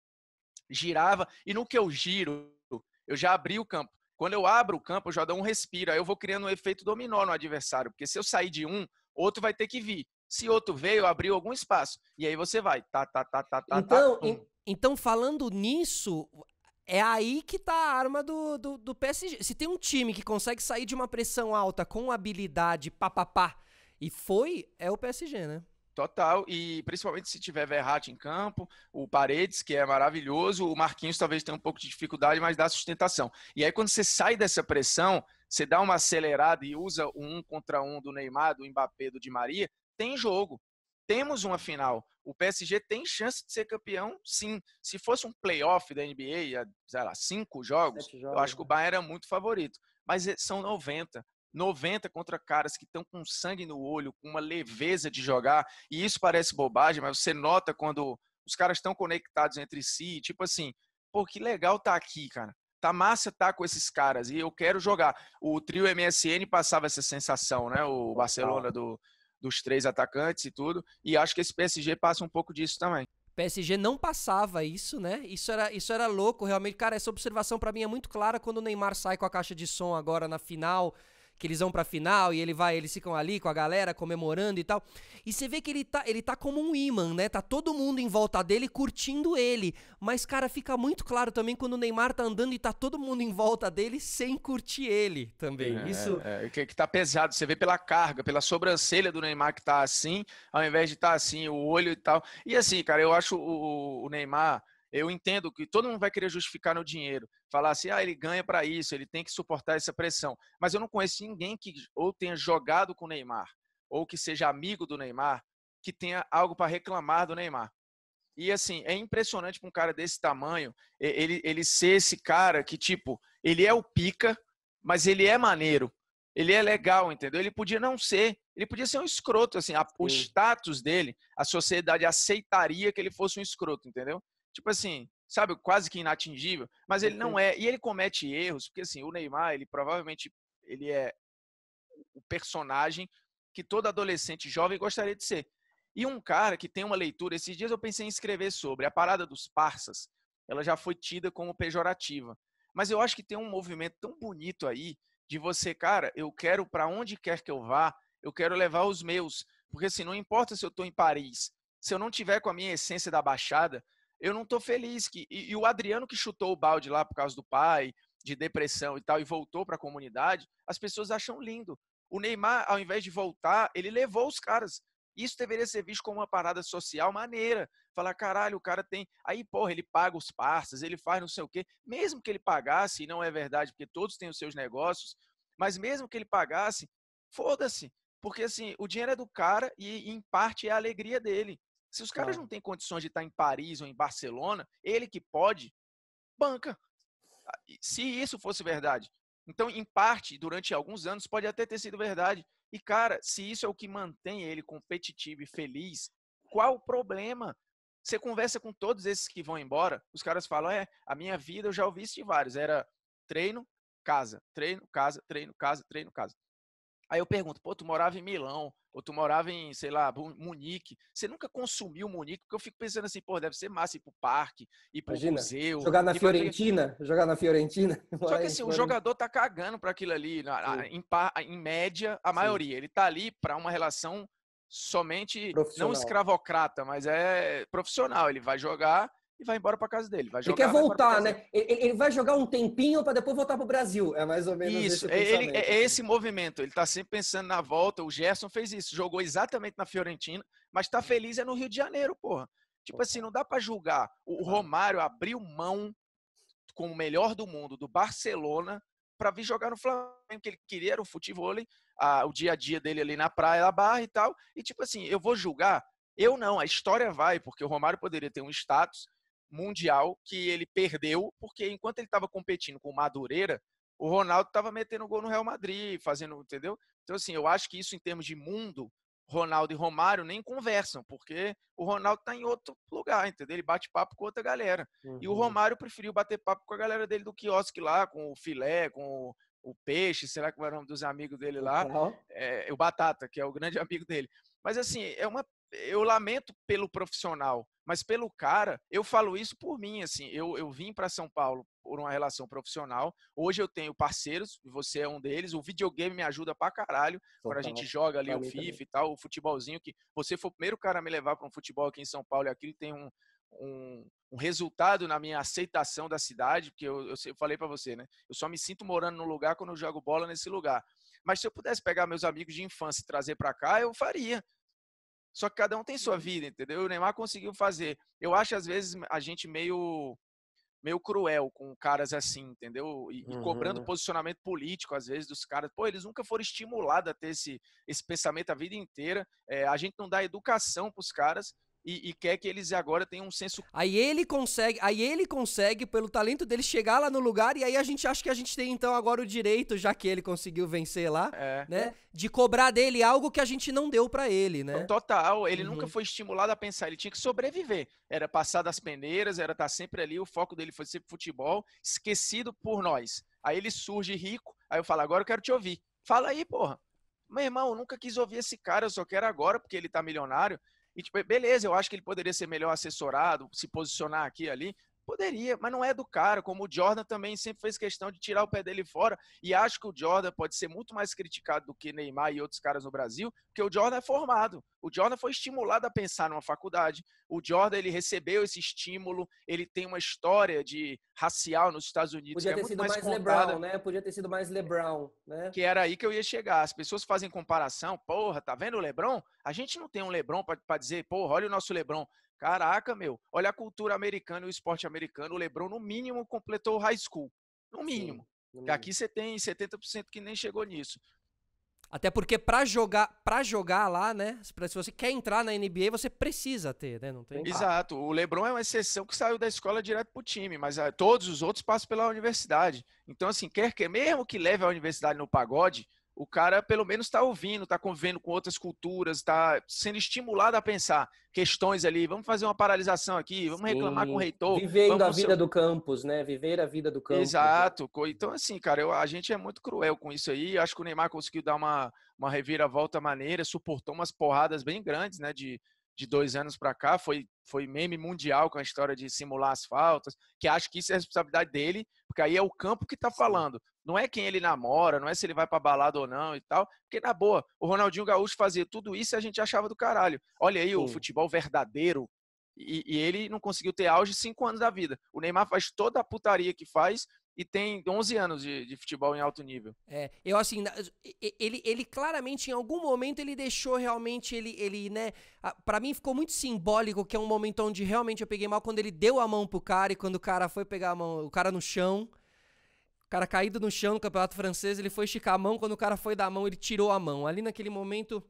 girava, e no que eu giro, eu já abri o campo. Quando eu abro o campo, eu já dou um respiro, aí eu vou criando um efeito dominó no adversário, porque se eu sair de um, outro vai ter que vir. Se outro veio, abriu algum espaço. E aí você vai, tá, tá, tá, tá, tá, tá então, tá. então, falando nisso, é aí que tá a arma do, do, do PSG. Se tem um time que consegue sair de uma pressão alta com habilidade, papapá, pá, pá, e foi, é o PSG, né? Total, e principalmente se tiver Verratti em campo, o Paredes, que é maravilhoso, o Marquinhos talvez tenha um pouco de dificuldade, mas dá sustentação. E aí quando você sai dessa pressão, você dá uma acelerada e usa o um contra um do Neymar, do Mbappé, do Di Maria, tem jogo. Temos uma final. O PSG tem chance de ser campeão, sim. Se fosse um playoff da NBA, sei lá, cinco jogos, jogos eu acho né? que o né? Bayern era muito favorito. Mas eh, são 90. 90 contra caras que estão com sangue no olho, com uma leveza de jogar. E isso parece bobagem, mas você nota quando os caras estão conectados entre si, tipo assim, pô, que legal tá aqui, cara. Tá massa tá com esses caras e eu quero jogar. O trio MSN passava essa sensação, né? O Barcelona do, dos três atacantes e tudo. E acho que esse PSG passa um pouco disso também. PSG não passava isso, né? Isso era, isso era louco, realmente. Cara, essa observação para mim é muito clara quando o Neymar sai com a caixa de som agora na final que eles vão pra final e ele vai, eles ficam ali com a galera comemorando e tal. E você vê que ele tá, ele tá como um imã, né? Tá todo mundo em volta dele curtindo ele. Mas, cara, fica muito claro também quando o Neymar tá andando e tá todo mundo em volta dele sem curtir ele também. É, Isso. É, é que, que tá pesado, você vê pela carga, pela sobrancelha do Neymar que tá assim, ao invés de estar tá assim, o olho e tal. E assim, cara, eu acho o, o Neymar eu entendo que todo mundo vai querer justificar no dinheiro, falar assim, ah, ele ganha para isso, ele tem que suportar essa pressão. Mas eu não conheço ninguém que ou tenha jogado com o Neymar, ou que seja amigo do Neymar, que tenha algo para reclamar do Neymar. E assim, é impressionante para um cara desse tamanho, ele, ele ser esse cara que, tipo, ele é o pica, mas ele é maneiro. Ele é legal, entendeu? Ele podia não ser, ele podia ser um escroto, assim, a, o status dele, a sociedade aceitaria que ele fosse um escroto, entendeu? tipo assim, sabe, quase que inatingível, mas ele não uhum. é. E ele comete erros, porque assim, o Neymar, ele provavelmente ele é o personagem que todo adolescente jovem gostaria de ser. E um cara que tem uma leitura, esses dias eu pensei em escrever sobre a parada dos parças, ela já foi tida como pejorativa. Mas eu acho que tem um movimento tão bonito aí de você, cara, eu quero para onde quer que eu vá, eu quero levar os meus, porque assim, não importa se eu estou em Paris, se eu não tiver com a minha essência da baixada, eu não tô feliz. Que... E, e o Adriano que chutou o balde lá por causa do pai, de depressão e tal, e voltou para a comunidade, as pessoas acham lindo. O Neymar, ao invés de voltar, ele levou os caras. Isso deveria ser visto como uma parada social maneira. Falar, caralho, o cara tem. Aí, porra, ele paga os parças, ele faz não sei o quê. Mesmo que ele pagasse, e não é verdade, porque todos têm os seus negócios, mas mesmo que ele pagasse, foda-se. Porque, assim, o dinheiro é do cara e, em parte, é a alegria dele. Se os caras tá. não têm condições de estar em Paris ou em Barcelona, ele que pode, banca. Se isso fosse verdade. Então, em parte, durante alguns anos, pode até ter sido verdade. E, cara, se isso é o que mantém ele competitivo e feliz, qual o problema? Você conversa com todos esses que vão embora, os caras falam: é, a minha vida eu já ouvi isso de vários. Era treino, casa, treino, casa, treino, casa, treino, casa. Aí eu pergunto, pô, tu morava em Milão, ou tu morava em, sei lá, Munique. Você nunca consumiu Munique? Porque eu fico pensando assim, pô, deve ser massa ir pro parque, ir pro Imagina, museu. Jogar na Fiorentina, pra... jogar na Fiorentina. Só que assim, o jogador tá cagando para aquilo ali, na, em, em, média, a Sim. maioria. Ele tá ali para uma relação somente, não escravocrata, mas é profissional. Ele vai jogar e vai embora para casa dele. Vai jogar, ele quer voltar, né? Ele, ele, vai jogar um tempinho para depois voltar para o Brasil. É mais ou menos isso. Esse é, ele, é, é assim. esse movimento. Ele está sempre pensando na volta. O Gerson fez isso. Jogou exatamente na Fiorentina, mas está feliz é no Rio de Janeiro, porra. Tipo assim, não dá para julgar. O Romário abriu mão com o melhor do mundo, do Barcelona, para vir jogar no Flamengo, que ele queria era o futebol, a, o dia a dia dele ali na praia, na barra e tal. E tipo assim, eu vou julgar? Eu não, a história vai, porque o Romário poderia ter um status mundial que ele perdeu, porque enquanto ele estava competindo com o Madureira, o Ronaldo estava metendo gol no Real Madrid, fazendo, entendeu? Então, assim, eu acho que isso em termos de mundo, Ronaldo e Romário nem conversam, porque o Ronaldo está em outro lugar, entendeu? Ele bate papo com outra galera. Uhum. E o uhum. Romário preferiu bater papo com a galera dele do quiosque lá, com o filé, com o, o peixe, será que era o nome dos amigos dele lá? Uhum. É, o Batata, que é o grande amigo dele. Mas assim, é uma. Eu lamento pelo profissional, mas pelo cara, eu falo isso por mim, assim, eu, eu vim para São Paulo por uma relação profissional, hoje eu tenho parceiros, você é um deles, o videogame me ajuda pra caralho, quando a gente joga ali o FIFA também. e tal, o futebolzinho, que você foi o primeiro cara a me levar para um futebol aqui em São Paulo, e aqui tem um, um, um, resultado na minha aceitação da cidade, porque eu, eu, eu falei para você, né? Eu só me sinto morando no lugar quando eu jogo bola nesse lugar. Mas se eu pudesse pegar meus amigos de infância e trazer para cá, eu faria. Só que cada um tem sua uhum. vida, entendeu? O Neymar conseguiu fazer. Eu acho, às vezes, a gente meio meio cruel com caras assim, entendeu? E, uhum. e, cobrando uhum. posicionamento político, às vezes, dos caras. Pô, eles nunca foram estimulados a ter esse, esse pensamento a vida inteira. É, a gente não dá educação para os caras e, e, quer que eles agora tenham um senso. Aí ele consegue, aí ele consegue, pelo talento dele, chegar lá no lugar, e aí a gente acha que a gente tem então agora o direito, já que ele conseguiu vencer lá, é. né? De cobrar dele algo que a gente não deu para ele, né? Total, ele uhum. nunca foi estimulado a pensar, ele tinha que sobreviver. Era passar das peneiras, era estar tá sempre ali, o foco dele foi sempre futebol, esquecido por nós. Aí ele surge rico, aí eu falo, agora eu quero te ouvir. Fala aí, porra. Meu irmão, eu nunca quis ouvir esse cara, eu só quero agora, porque ele tá milionário. E, tipo, beleza, eu acho que ele poderia ser melhor assessorado, se posicionar aqui ali, Poderia, mas não é do cara, como o Jordan também sempre fez questão de tirar o pé dele fora. E acho que o Jordan pode ser muito mais criticado do que Neymar e outros caras no Brasil, porque o Jordan é formado. O Jordan foi estimulado a pensar numa faculdade. O Jordan ele recebeu esse estímulo. Ele tem uma história de racial nos Estados Unidos. Podia é ter é sido mais, mais LeBron, né? Podia ter sido mais LeBron, né? Que era aí que eu ia chegar. As pessoas fazem comparação. Porra, tá vendo o LeBron? A gente não tem um LeBron para dizer, porra, olha o nosso LeBron. Caraca, meu, olha a cultura americana e o esporte americano. O Lebron, no mínimo, completou o high school. No mínimo. Sim, no mínimo. Aqui você tem 70% que nem chegou nisso. Até porque para jogar, para jogar lá, né? Se você quer entrar na NBA, você precisa ter, né? Não tem. Exato. O LeBron é uma exceção que saiu da escola direto pro time, mas ah, todos os outros passam pela universidade. Então assim, quer que mesmo que leve a universidade no pagode, o cara pelo menos está ouvindo, está convivendo com outras culturas, está sendo estimulado a pensar questões ali. Vamos fazer uma paralisação aqui, vamos Sim. reclamar com o reitor. Vivendo a vida do campus, né? Viver a vida do campus. Né". Exato. Então, assim, cara, eu, a gente é muito cruel com isso aí. Acho que o Neymar conseguiu dar uma, uma reviravolta maneira, suportou umas porradas bem grandes, né? De, de dois anos para cá, foi, foi meme mundial com a história de simular as faltas, que acho que isso é responsabilidade dele, porque aí é o campo que está falando. Não é quem ele namora, não é se ele vai para balada ou não e tal. Porque, na boa, o Ronaldinho Gaúcho fazia tudo isso e a gente achava do caralho. Olha aí Sim. o futebol verdadeiro. E, e, ele não conseguiu ter auge cinco anos da vida. O Neymar faz toda a putaria que faz e tem 11 anos de, de, futebol em alto nível. É, eu assim, ele, ele claramente em algum momento ele deixou realmente ele ele, né, para mim ficou muito simbólico que é um momento onde realmente eu peguei mal quando ele deu a mão pro cara e quando o cara foi pegar a mão, o cara no chão, o cara caído no chão no Campeonato Francês, ele foi esticar a mão, quando o cara foi dar a mão, ele tirou a mão. Ali naquele momento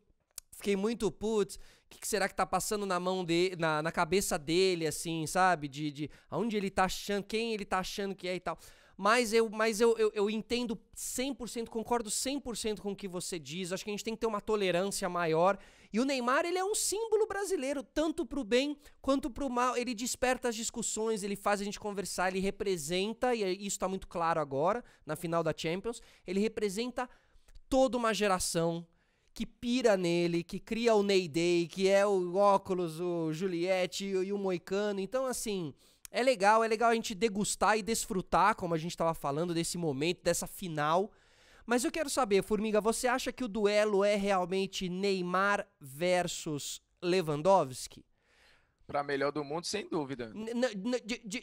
Fiquei muito, putz, o que, que, será que tá passando na mão de na, na cabeça dele, assim, sabe? De, de aonde ele tá achando, quem ele tá achando que é e tal. Mas eu, mas eu, eu, eu entendo 100%, concordo 100% com o que você diz. Acho que a gente tem que ter uma tolerância maior. E o Neymar, ele é um símbolo brasileiro, tanto para o bem quanto para o mal. Ele desperta as discussões, ele faz a gente conversar, ele representa, e é, isso está muito claro agora, na final da Champions, ele representa toda uma geração que pira nele, que cria o Ney Day, que é o óculos, o Juliette e o Moicano. Então, assim, é legal, é legal a gente degustar e desfrutar, como a gente estava falando, desse momento, dessa final. Mas eu quero saber, Formiga, você acha que o duelo é realmente Neymar versus Lewandowski? Para melhor do mundo, sem dúvida. N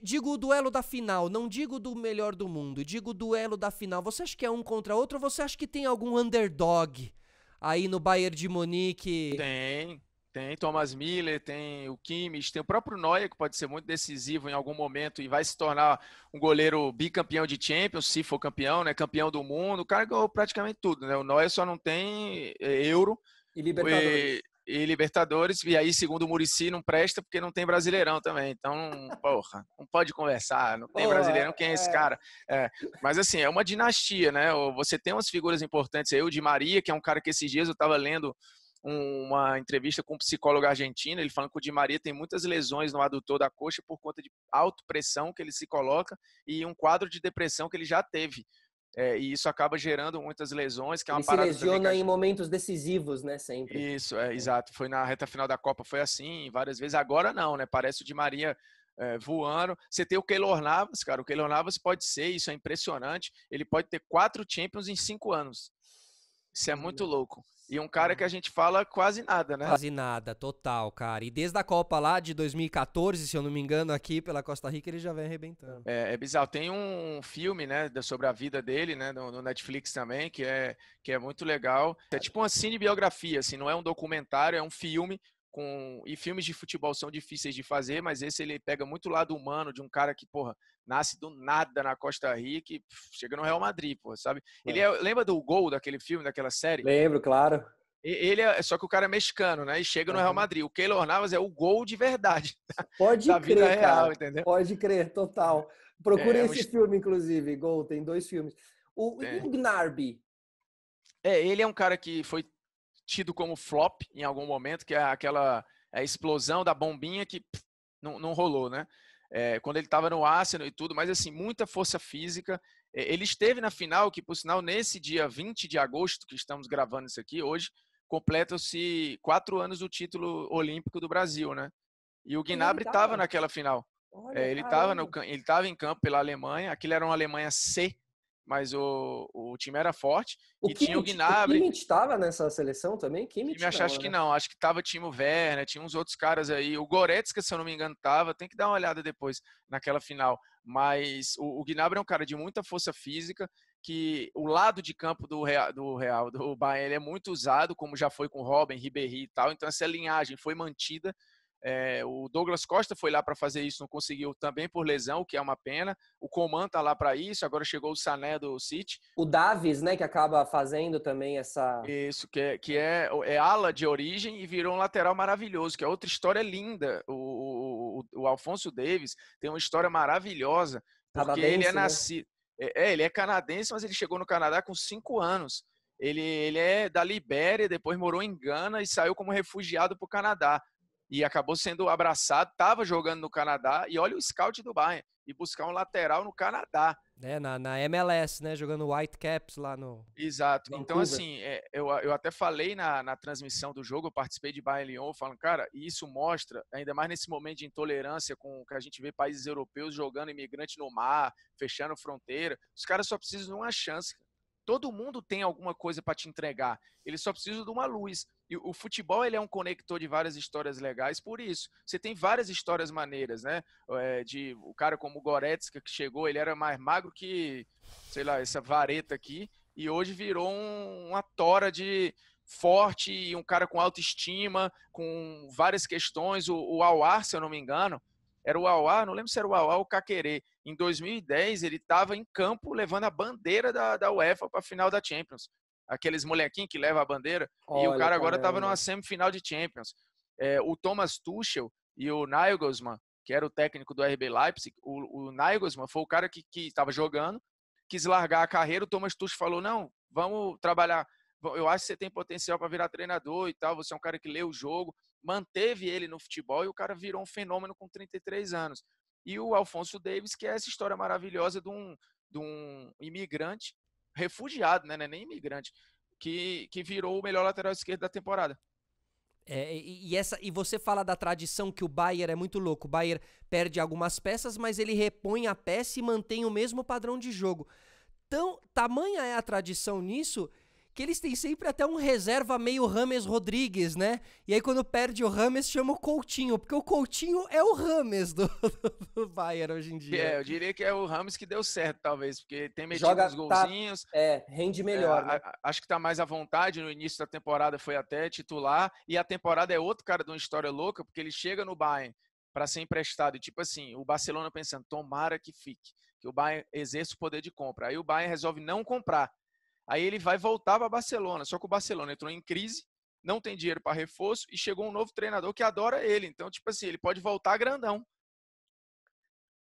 digo o duelo da final, não digo do melhor do mundo, digo o duelo da final. Você acha que é um contra outro ou você acha que tem algum underdog aí no Bayern de Munique? Tem. Tem Thomas Miller, tem o Kimmich, tem o próprio Neuer, que pode ser muito decisivo em algum momento e vai se tornar um goleiro bicampeão de Champions, se for campeão, né? Campeão do mundo. O cara ganhou praticamente tudo, né? O Neuer só não tem é, Euro. E Libertadores. E, e Libertadores. E aí, segundo o Murici, não presta porque não tem Brasileirão também. Então, porra, não pode conversar. Não tem Brasileirão, quem é, é esse cara? É. Mas, assim, é uma dinastia, né? Você tem umas figuras importantes. Eu, de Maria, que é um cara que esses dias eu estava lendo uma entrevista com um psicólogo argentino, ele falando que o Di Maria tem muitas lesões no adutor da coxa por conta de pressão que ele se coloca e um quadro de depressão que ele já teve. É, e isso acaba gerando muitas lesões, que é uma ele parada. Se lesiona em momentos decisivos, né? Sempre. Isso, é, é, exato. Foi na reta final da Copa, foi assim, várias vezes. Agora não, né? Parece o Di Maria é, voando. Você tem o Keylor Navas, cara. O Keylor Navas pode ser, isso é impressionante. Ele pode ter quatro Champions em cinco anos. Isso é muito louco. E um cara que a gente fala quase nada, né? Quase nada, total, cara. E desde a Copa lá de 2014, se eu não me engano, aqui pela Costa Rica, ele já vem arrebentando. É, é bizarro. Tem um filme, né, sobre a vida dele, né, no, no Netflix também, que é, que é muito legal. É tipo uma cinebiografia, assim, não é um documentário, é um filme com e filmes de futebol são difíceis de fazer, mas esse ele pega muito o lado humano de um cara que, porra, nasce do nada na Costa Rica e chega no Real Madrid, porra, sabe? É. Ele é, lembra do gol daquele filme, daquela série? Lembro, claro. Ele é só que o cara é mexicano, né? E chega no uhum. Real Madrid. O Keylor Navas é o gol de verdade. Pode da crer, vida real, cara. entendeu? Pode crer, total. Procure é, é esse filme, inclusive. Gol, tem dois filmes. O, é. Gnarby, é, ele é um cara que foi tido como flop em algum momento, que é aquela é explosão da bombinha que pff, não, não rolou, né? É, quando ele estava no Arsenal e tudo, mas assim, muita força física. Ele esteve na final, que por sinal, nesse dia 20 de agosto, que estamos gravando isso aqui hoje, completam-se quatro anos do título olímpico do Brasil, né? E o Gnabry estava tá naquela final. Olha, é, ele estava tá ele tava em campo pela Alemanha, aquilo era uma Alemanha C, mas o, o time era forte. O e Kimmich, tinha o Gnabry. O estava nessa seleção também? Kimmich, Kimmich acho que né? não. Acho que estava o o Werner, tinha uns outros caras aí. O Goretzka, se eu não me engano, tava. Tem que dar uma olhada depois naquela final. Mas o, o Gnabry é um cara de muita força física, que o lado de campo do Real, do, Real, do Bayern, é muito usado, como já foi com o Robin, Ribéry e tal. Então essa linhagem foi mantida é, o Douglas Costa foi lá para fazer isso, não conseguiu também por lesão, que é uma pena. O Coman tá lá para isso, agora chegou o Sané do City. O Davis, né, que acaba fazendo também essa. Isso, que é, que é, é ala de origem e virou um lateral maravilhoso, que é outra história linda. O, o, o Alfonso Davis tem uma história maravilhosa, porque canadense, ele é né? nascido. Né? É, ele é canadense, mas ele chegou no Canadá com cinco anos. Ele, ele é da Libéria, depois morou em Gana e saiu como refugiado para o Canadá e acabou sendo abraçado, estava jogando no Canadá, e olha o scout do Bayern, e buscar um lateral no Canadá. É, na, na MLS, né, jogando Whitecaps lá no... Exato, então, Vancouver. então assim, é, eu, eu até falei na, na transmissão do jogo, eu participei de Bayern Lyon, falando, cara, e isso mostra, ainda mais nesse momento de intolerância com que a gente vê países europeus jogando imigrante no mar, fechando fronteira, os caras só precisam de uma chance, todo mundo tem alguma coisa para te entregar. Ele só precisa de uma luz. E o futebol ele é um conector de várias histórias legais, por isso. Você tem várias histórias maneiras, né? É, de o cara como o Goretzka que chegou, ele era mais magro que, sei lá, essa vareta aqui, e hoje virou um, uma tora de forte, e um cara com autoestima, com várias questões. O, o Awar, se eu não me engano, era o Awar, não lembro se era o Awar ou o Caquerê. Em 2010, ele estava em campo levando a bandeira da, da UEFA para a final da Champions aqueles molequinhos que levam a bandeira. Olha, e o cara agora estava é numa semifinal de Champions. É, o Thomas Tuchel e o Nagelsmann, que era o técnico do RB Leipzig, o, o Nagelsmann foi o cara que estava jogando, quis largar a carreira, o Thomas Tuchel falou, não, vamos trabalhar, eu acho que você tem potencial para virar treinador e tal, você é um cara que lê o jogo, manteve ele no futebol e o cara virou um fenômeno com 33 anos. E o Alfonso Davis, que é essa história maravilhosa de um, de um imigrante refugiado, né? É nem imigrante, que, que virou o melhor lateral esquerdo da temporada. É, e, essa, e você fala da tradição que o Bayer é muito louco. O Bayer perde algumas peças, mas ele repõe a peça e mantém o mesmo padrão de jogo. Tão, tamanha é a tradição nisso que eles têm sempre até um reserva meio Rames Rodrigues, né? E aí quando perde o Rames, chama o Coutinho, porque o Coutinho é o Rames do, do, do Bayern hoje em dia. É, eu diria que é o Rames que deu certo, talvez, porque tem metido Joga, os tá, golzinhos. Tá, é, rende melhor. É, né? a, acho que tá mais à vontade, no início da temporada foi até titular, e a temporada é outro cara de uma história louca, porque ele chega no Bayern para ser emprestado, e tipo assim, o Barcelona pensando, tomara que fique, que o Bayern exerça o poder de compra. Aí o Bayern resolve não comprar, Aí ele vai voltar para Barcelona, só que o Barcelona entrou em crise, não tem dinheiro para reforço e chegou um novo treinador que adora ele. Então, tipo assim, ele pode voltar grandão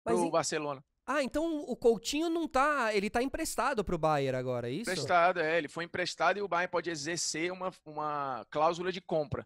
Mas o e... Barcelona. Ah, então o Coutinho não tá, ele tá emprestado pro Bayern agora, é isso? Emprestado, é, ele foi emprestado e o Bayern pode exercer uma, uma cláusula de compra.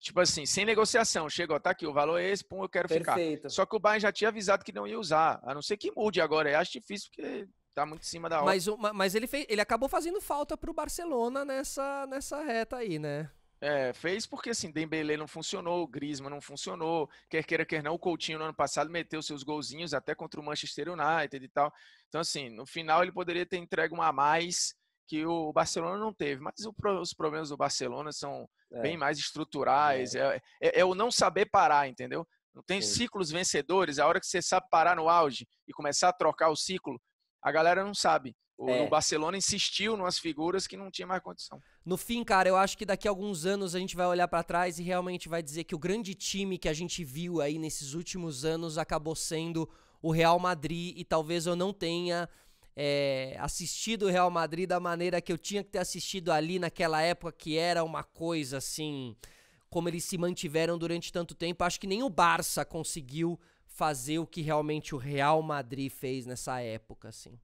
Tipo assim, sem negociação, chega, ó, tá aqui, o valor é esse, pum, eu quero Perfeito. ficar. Só que o Bayern já tinha avisado que não ia usar, a não ser que mude agora, eu acho difícil porque tá muito em cima da hora. Mas, mas ele, fez, ele acabou fazendo falta pro Barcelona nessa, nessa reta aí, né? É, fez porque assim, Dembele não funcionou, Grisma não funcionou, quer queira quer não, o Coutinho no ano passado meteu seus golzinhos até contra o Manchester United e tal. Então assim, no final ele poderia ter entregue uma a mais que o Barcelona não teve, mas o, os problemas do Barcelona são é. bem mais estruturais, é. É, é. é o não saber parar, entendeu? Não tem ciclos vencedores, a hora que você sabe parar no auge e começar a trocar o ciclo, a galera não sabe. O é. Barcelona insistiu nas figuras que não tinha mais condição. No fim, cara, eu acho que daqui a alguns anos a gente vai olhar para trás e realmente vai dizer que o grande time que a gente viu aí nesses últimos anos acabou sendo o Real Madrid e talvez eu não tenha é, assistido o Real Madrid da maneira que eu tinha que ter assistido ali naquela época que era uma coisa assim, como eles se mantiveram durante tanto tempo. Acho que nem o Barça conseguiu fazer o que realmente o Real Madrid fez nessa época, assim.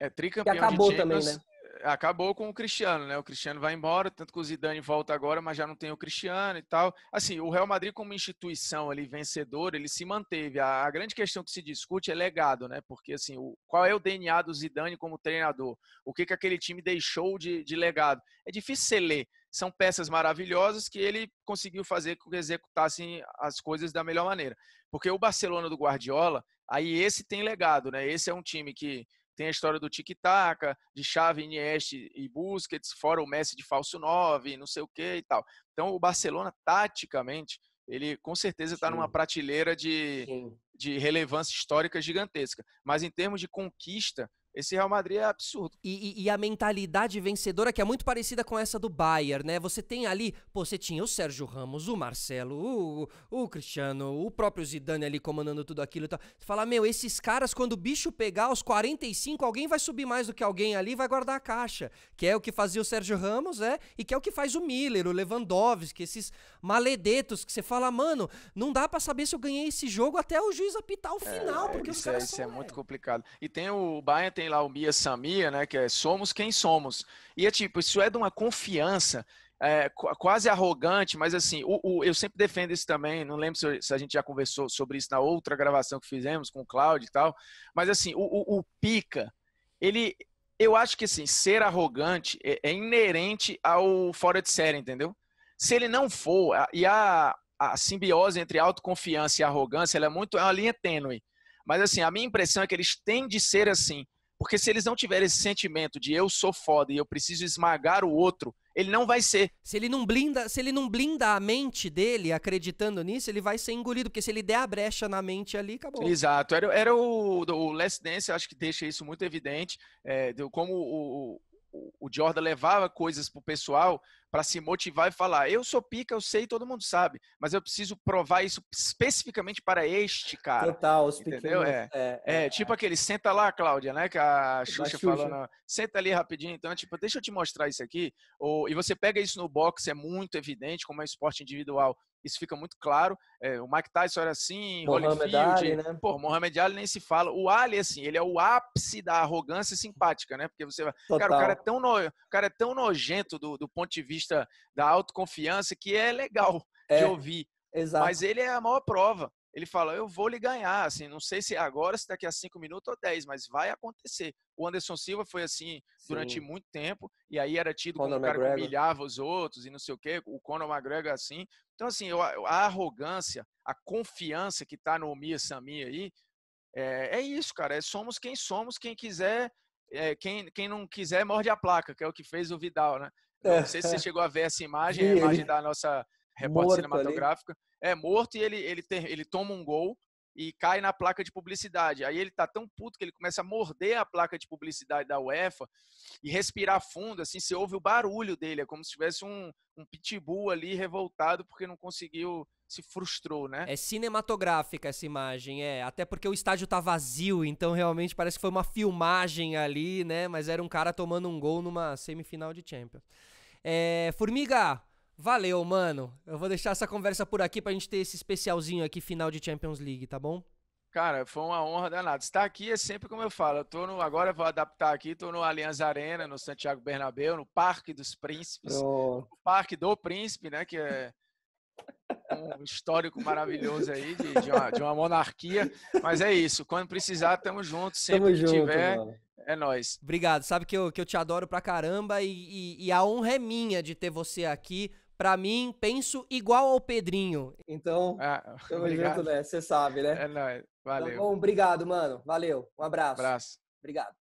É tricampeão acabou de Champions, também, né? É, acabou com o Cristiano, né? O Cristiano vai embora, tanto que o Zidane volta agora, mas já não tem o Cristiano e tal. Assim, o Real Madrid como instituição ali vencedor, ele se manteve. A, a grande questão que se discute é legado, né? Porque assim, o, qual é o DNA do Zidane como treinador? O que que aquele time deixou de, de legado? É difícil você ler são peças maravilhosas que ele conseguiu fazer com que executassem as coisas da melhor maneira. Porque o Barcelona do Guardiola, aí esse tem legado, né? Esse é um time que tem a história do tic-tac, de Xavi, Iniesta e Busquets, fora o Messi de falso 9, não sei o que e tal. Então o Barcelona, taticamente, ele com certeza está numa prateleira de, de relevância histórica gigantesca. Mas em termos de conquista, esse Real Madrid é absurdo. E, e, e, a mentalidade vencedora que é muito parecida com essa do Bayern, né? Você tem ali, pô, você tinha o Sérgio Ramos, o Marcelo, o, o Cristiano, o próprio Zidane ali comandando tudo aquilo e tal. Você fala, meu, esses caras, quando o bicho pegar aos 45, alguém vai subir mais do que alguém ali e vai guardar a caixa. Que é o que fazia o Sérgio Ramos, é, e que é o que faz o Miller, o Lewandowski, esses maledetos que você fala, mano, não dá para saber se eu ganhei esse jogo até o juiz apitar o é, final, é, porque os caras. É, isso é, é muito complicado. E tem o Bayern, tem tem lá o Mia Samia, né? Que é Somos Quem Somos. E é tipo, isso é de uma confiança é, quase arrogante, mas assim, o, o, eu sempre defendo isso também. Não lembro se, se, a gente já conversou sobre isso na outra gravação que fizemos com o Cláudio e tal. Mas assim, o, o, Pica, ele. Eu acho que assim, ser arrogante é, é, inerente ao fora de série, entendeu? Se ele não for, a, e a, a simbiose entre autoconfiança e arrogância, ela é muito é uma linha tênue. Mas assim, a minha impressão é que eles têm de ser assim. Porque se eles não tiverem esse sentimento de eu sou foda e eu preciso esmagar o outro, ele não vai ser. Se ele não blinda, se ele não blinda a mente dele acreditando nisso, ele vai ser engolido, porque se ele der a brecha na mente ali, acabou. Exato. Era, era o, o Last Dance, acho que deixa isso muito evidente, é, como o, o, o Jordan levava coisas pro pessoal, para se motivar e falar: eu sou pica, eu sei, todo mundo sabe, mas eu preciso provar isso especificamente para este cara. Total, os entendeu? É, é, é, é, é, tipo aquele senta lá, Cláudia, né? Que a Xuxa, Xuxa. falando: senta ali rapidinho. Então, tipo, deixa eu te mostrar isso aqui. Ou, e você pega isso no boxe, é muito evidente, como é esporte individual isso fica muito claro. É, o Mike Tyson era assim, Mohamed Ali, né? Pô, Mohamed Ali nem se fala. O Ali, assim, ele é o ápice da arrogância simpática, né? Porque você vai. Cara, o cara é tão, no... cara é tão nojento do, do ponto de vista da autoconfiança que é legal é, de ouvir. Exato. Mas ele é a maior prova ele fala, eu vou lhe ganhar, assim, não sei se é agora, se daqui a cinco minutos ou dez, mas vai acontecer. O Anderson Silva foi assim Sim. durante muito tempo, e aí era tido Conor como um cara McGregor. que humilhava os outros e não sei o quê, o Conor McGregor assim. Então, assim, a arrogância, a confiança que está no Mia Sami aí, é, é, isso, cara, é somos quem somos, quem quiser, é, quem, quem não quiser morde a placa, que é o que fez o Vidal, né? Não sei se você chegou a ver essa imagem, a imagem da nossa repórter cinematográfica cinematográfico. Ali. É, morto e ele, ele, tem, ele toma um gol e cai na placa de publicidade. Aí ele tá tão puto que ele começa a morder a placa de publicidade da UEFA e respirar fundo, assim, você ouve o barulho dele, é como se tivesse um, um pitbull ali revoltado porque não conseguiu, se frustrou, né? É cinematográfica essa imagem, é, até porque o estádio tá vazio, então realmente parece que foi uma filmagem ali, né, mas era um cara tomando um gol numa semifinal de Champions. É, Formiga, Valeu, mano. Eu vou deixar essa conversa por aqui pra gente ter esse especialzinho aqui, final de Champions League, tá bom? Cara, foi uma honra danada. Estar aqui é sempre como eu falo. Eu tô no, agora eu vou adaptar aqui, estou no Allianz Arena, no Santiago Bernabéu, no Parque dos Príncipes. Oh. Parque do Príncipe, né? Que é um histórico maravilhoso aí de, de, uma, de uma, monarquia. Mas é isso. Quando precisar, estamos juntos. Sempre tamo que junto, tiver, mano. é nós. Obrigado. Sabe que eu, que eu te adoro pra caramba e, e, e a honra é minha de ter você aqui para mim, penso igual ao Pedrinho. Então, ah, tamo obrigado. junto, né? Você sabe, né? É nóis. Então, valeu. bom, obrigado, mano. Valeu. Um abraço. Um abraço. Obrigado.